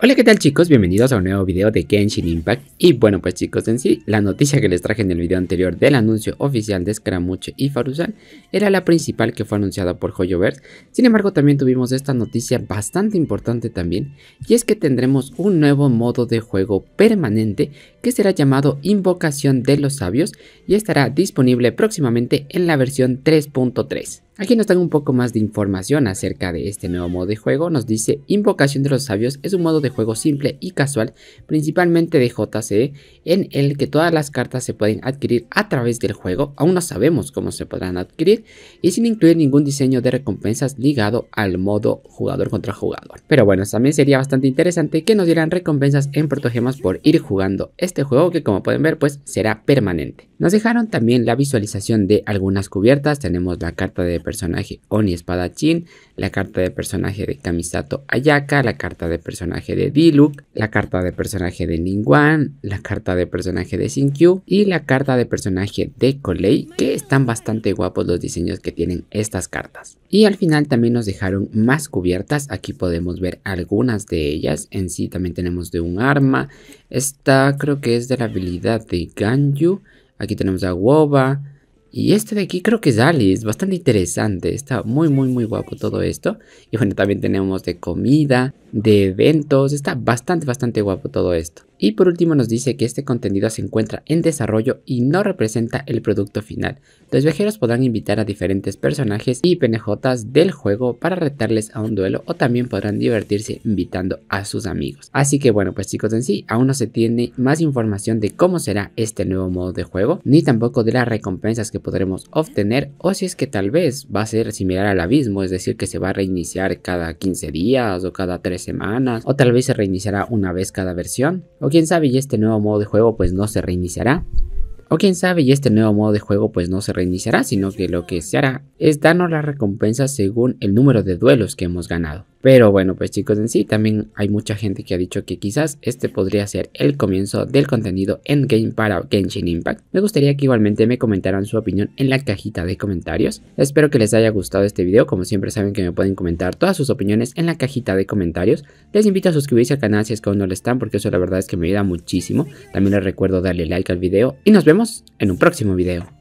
Hola qué tal chicos, bienvenidos a un nuevo video de Genshin Impact Y bueno pues chicos en sí, la noticia que les traje en el video anterior del anuncio oficial de Scaramuche y Farusal Era la principal que fue anunciada por Hoyoverse Sin embargo también tuvimos esta noticia bastante importante también Y es que tendremos un nuevo modo de juego permanente Que será llamado Invocación de los Sabios Y estará disponible próximamente en la versión 3.3 Aquí nos dan un poco más de información acerca de este nuevo modo de juego. Nos dice Invocación de los Sabios es un modo de juego simple y casual, principalmente de JCE, en el que todas las cartas se pueden adquirir a través del juego. Aún no sabemos cómo se podrán adquirir y sin incluir ningún diseño de recompensas ligado al modo jugador contra jugador. Pero bueno, también sería bastante interesante que nos dieran recompensas en protogemas por ir jugando este juego que como pueden ver pues será permanente. Nos dejaron también la visualización de algunas cubiertas. Tenemos la carta de personaje Oni Espadachín, la carta de personaje de Kamisato Ayaka, la carta de personaje de Diluc, la carta de personaje de Ningguan, la carta de personaje de Sinkyu y la carta de personaje de Kolei, que están bastante guapos los diseños que tienen estas cartas. Y al final también nos dejaron más cubiertas, aquí podemos ver algunas de ellas, en sí también tenemos de un arma, esta creo que es de la habilidad de Ganyu, aquí tenemos a Woba, y este de aquí creo que es Ali, es bastante interesante, está muy muy muy guapo todo esto. Y bueno, también tenemos de comida, de eventos. Está bastante, bastante guapo todo esto. Y por último nos dice que este contenido se encuentra en desarrollo y no representa el producto final. Los viajeros podrán invitar a diferentes personajes y PNJs del juego para retarles a un duelo o también podrán divertirse invitando a sus amigos. Así que bueno pues chicos en sí aún no se tiene más información de cómo será este nuevo modo de juego ni tampoco de las recompensas que podremos obtener o si es que tal vez va a ser similar al abismo es decir que se va a reiniciar cada 15 días o cada 3 semanas o tal vez se reiniciará una vez cada versión. O quién sabe y este nuevo modo de juego pues no se reiniciará. O quién sabe y este nuevo modo de juego pues no se reiniciará sino que lo que se hará es darnos la recompensa según el número de duelos que hemos ganado. Pero bueno, pues chicos, en sí también hay mucha gente que ha dicho que quizás este podría ser el comienzo del contenido endgame para Genshin Impact. Me gustaría que igualmente me comentaran su opinión en la cajita de comentarios. Espero que les haya gustado este video, como siempre saben que me pueden comentar todas sus opiniones en la cajita de comentarios. Les invito a suscribirse al canal si es que aún no lo están, porque eso la verdad es que me ayuda muchísimo. También les recuerdo darle like al video y nos vemos en un próximo video.